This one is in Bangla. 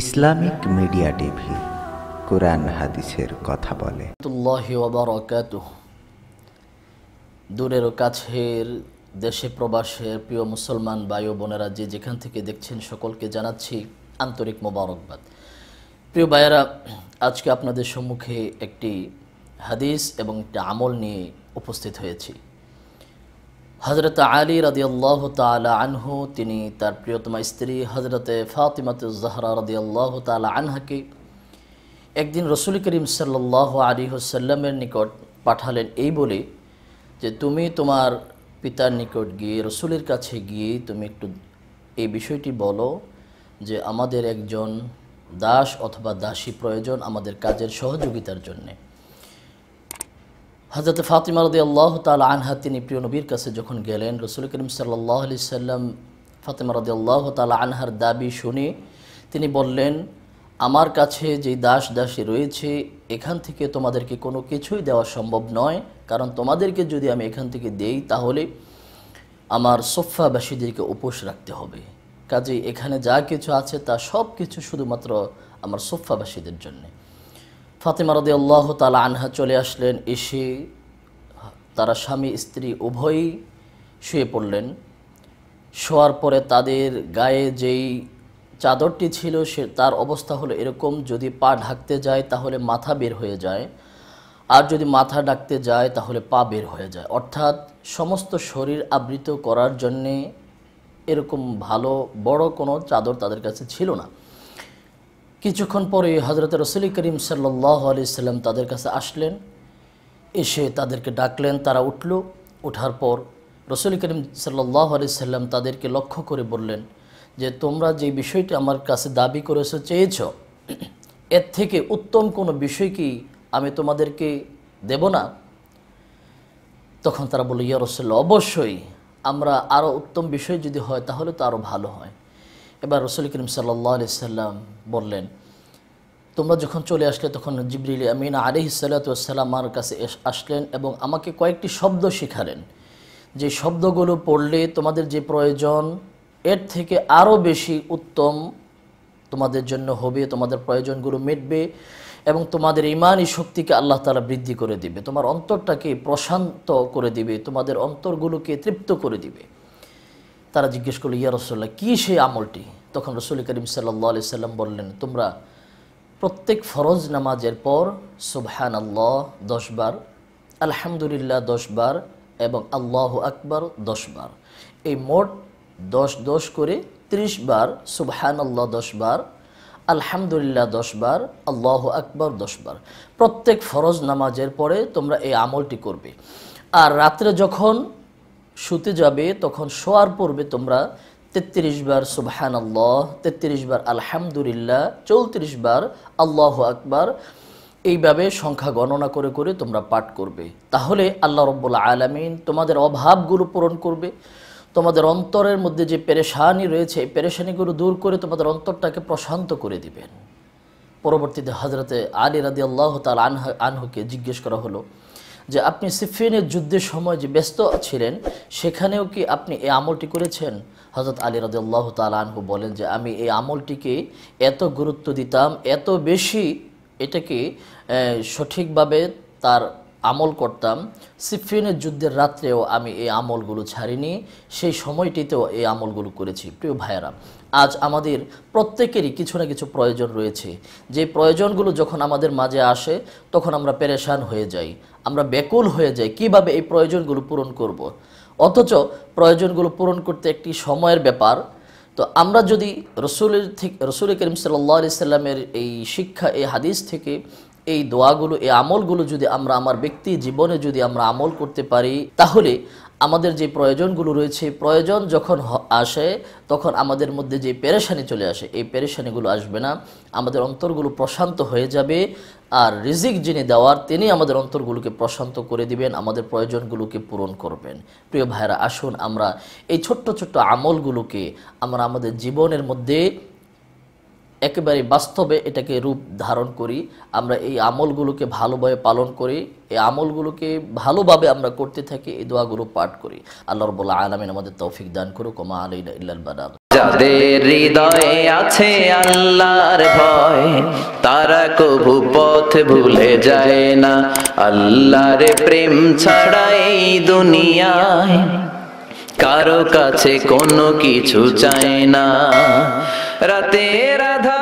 ইসলামিক মিডিয়া টিভি কোরআন হাদিসের কথা বলে দূরের ও কাছের দেশে প্রবাসের প্রিয় মুসলমান বায়ু বোনেরা যে যেখান থেকে দেখছেন সকলকে জানাচ্ছি আন্তরিক মোবারকবাদ প্রিয় ভাইয়েরা আজকে আপনাদের সম্মুখে একটি হাদিস এবং একটি আমল নিয়ে উপস্থিত হয়েছি হজরত আলী রদিয়াল্লাহ তালা আনহু তিনি তার প্রিয়তমা স্ত্রী হজরতে ফাতিমাতুজাহরা রদিয়াল্লাহ তালা আনহাকে একদিন রসুল করিম সাল্লাহ আলী হুসাল্লামের নিকট পাঠালেন এই বলে যে তুমি তোমার পিতার নিকট গিয়ে রসুলের কাছে গিয়ে তুমি একটু এই বিষয়টি বলো যে আমাদের একজন দাস অথবা দাসী প্রয়োজন আমাদের কাজের সহযোগিতার জন্যে হজরত ফাতিমা রদি আল্লাহ তাল আনহা তিনি প্রিয় নবীর কাছে যখন গেলেন রসুল করিম সাল্লাহ আলি সাল্লাম ফাতিমা রদি আল্লাহ তাল আনহার দাবি শুনে তিনি বললেন আমার কাছে যে দাস দাসী রয়েছে এখান থেকে তোমাদেরকে কোনো কিছুই দেওয়া সম্ভব নয় কারণ তোমাদেরকে যদি আমি এখান থেকে দেই তাহলে আমার সোফাবাসীদেরকে উপোস রাখতে হবে কাজে এখানে যা কিছু আছে তা সব কিছু শুধুমাত্র আমার সোফাবাসীদের জন্যে ফাতেমা রদি আল্লাহ তালা আনহা চলে আসলেন এসে তারা স্বামী স্ত্রী উভয়ই শুয়ে পড়লেন শোয়ার পরে তাদের গায়ে যেই চাদরটি ছিল সে তার অবস্থা হলো এরকম যদি পা ঢাকতে যায় তাহলে মাথা বের হয়ে যায় আর যদি মাথা ডাকতে যায় তাহলে পা বের হয়ে যায় অর্থাৎ সমস্ত শরীর আবৃত করার জন্যে এরকম ভালো বড় কোনো চাদর তাদের কাছে ছিল না কিছুক্ষণ পরে হজরত রসুল করিম সাল্লাহ আলি সাল্লাম তাদের কাছে আসলেন এসে তাদেরকে ডাকলেন তারা উঠল ওঠার পর রসুল করিম সাল্লাহ আলি সাল্লাম তাদেরকে লক্ষ্য করে বললেন যে তোমরা যে বিষয়টি আমার কাছে দাবি করেছ চেয়েছ এর থেকে উত্তম কোনো বিষয় কি আমি তোমাদেরকে দেব না তখন তারা বলল ইয়া রসুল্লাহ অবশ্যই আমরা আরও উত্তম বিষয় যদি হয় তাহলে তো আরও ভালো হয় এবার রসুল করিম সাল্লাহ আলি সাল্লাম বললেন তোমরা যখন চলে আসলে তখন জিবরিল আমিন আলিহিসাল্লাতাম আমার কাছে আসলেন এবং আমাকে কয়েকটি শব্দ শেখালেন যে শব্দগুলো পড়লে তোমাদের যে প্রয়োজন এর থেকে আরও বেশি উত্তম তোমাদের জন্য হবে তোমাদের প্রয়োজনগুলো মিটবে এবং তোমাদের ইমানই শক্তিকে আল্লাহ তালা বৃদ্ধি করে দিবে তোমার অন্তরটাকে প্রশান্ত করে দিবে তোমাদের অন্তরগুলোকে তৃপ্ত করে দিবে তারা জিজ্ঞেস করলো ইয়া রসল্লাহ কী সেই আমলটি তখন রসুল করিম সাল্লা সাল্লাম বললেন তোমরা প্রত্যেক ফরজ নামাজের পর সুবহান আল্লাহ দশবার আলহামদুলিল্লাহ দশবার এবং আল্লাহ আকবর দশবার এই মোট দশ দশ করে ত্রিশ বার সুবহান আল্লাহ দশবার আলহামদুলিল্লাহ দশবার আল্লাহ আকবর দশবার প্রত্যেক ফরজ নামাজের পরে তোমরা এই আমলটি করবে আর রাত্রে যখন শুতে যাবে তখন শোয়ার পূর্বে তোমরা তেত্রিশ বার সুবহান আল্লাহ তেত্রিশ বার আলহামদুলিল্লাহ চৌত্রিশ বার আল্লাহ আকবার এইভাবে সংখ্যা গণনা করে করে তোমরা পাঠ করবে তাহলে আল্লাহ রব্বুল আলমিন তোমাদের অভাবগুলো পূরণ করবে তোমাদের অন্তরের মধ্যে যে পেরেশানি রয়েছে এই পেরেশানিগুলো দূর করে তোমাদের অন্তরটাকে প্রশান্ত করে দিবেন পরবর্তীতে হজরতে আলী রাদি আল্লাহ তাল আনহা আনহুকে জিজ্ঞেস করা হলো যে আপনি সিফিনের যুদ্ধের সময় যে ব্যস্ত ছিলেন সেখানেও কি আপনি এই আমলটি করেছেন হজরত আলী রদুল্লাহ তালাহু বলেন যে আমি এই আমলটিকে এত গুরুত্ব দিতাম এত বেশি এটাকে সঠিকভাবে তার আমল করতাম সিফিনের যুদ্ধের রাত্রেও আমি এই আমলগুলো ছাড়িনি সেই সময়টিতেও এই আমলগুলো করেছি প্রিয় ভাইয়েরা আজ আমাদের প্রত্যেকেরই কিছু না কিছু প্রয়োজন রয়েছে যে প্রয়োজনগুলো যখন আমাদের মাঝে আসে তখন আমরা পেরেশান হয়ে যাই আমরা ব্যাকুল হয়ে যাই কিভাবে এই প্রয়োজনগুলো পূরণ করব। অথচ প্রয়োজনগুলো পূরণ করতে একটি সময়ের ব্যাপার তো আমরা যদি রসুলের থেকে রসুল করিম সাল্লা সাল্লামের এই শিক্ষা এই হাদিস থেকে এই দোয়াগুলো এই আমলগুলো যদি আমরা আমার ব্যক্তি জীবনে যদি আমরা আমল করতে পারি তাহলে আমাদের যে প্রয়োজনগুলো রয়েছে প্রয়োজন যখন আসে তখন আমাদের মধ্যে যে পেরেশানি চলে আসে এই পেরেশানিগুলো আসবে না আমাদের অন্তরগুলো প্রশান্ত হয়ে যাবে আর রিজিক যিনি দেওয়ার তিনি আমাদের অন্তরগুলোকে প্রশান্ত করে দিবেন আমাদের প্রয়োজনগুলোকে পূরণ করবেন প্রিয় ভাইরা আসুন আমরা এই ছোট্ট ছোট্ট আমলগুলোকে আমরা আমাদের জীবনের মধ্যে একেবারে বাস্তবে এটাকে রূপ ধারণ করি আমরা এই আমলগুলোকে ভালোভাবে পালন করি এই আমলগুলোকে ভালোভাবে আমরা করতে থাকি এই দোয়াগুলো পাঠ করি আল্লাহর বলে আলামিন আমাদের তৌফিক দান করো কমা আলাইনা ইল্লাল বালাগ যাদের হৃদয়ে আছে আল্লাহর ভয় তারা কবু পথ ভুলে যায় না আল্লাহর প্রেম ছাড়া এই দুনিয়ায় কারো কাছে কোনো কিছু চায় না रते राधा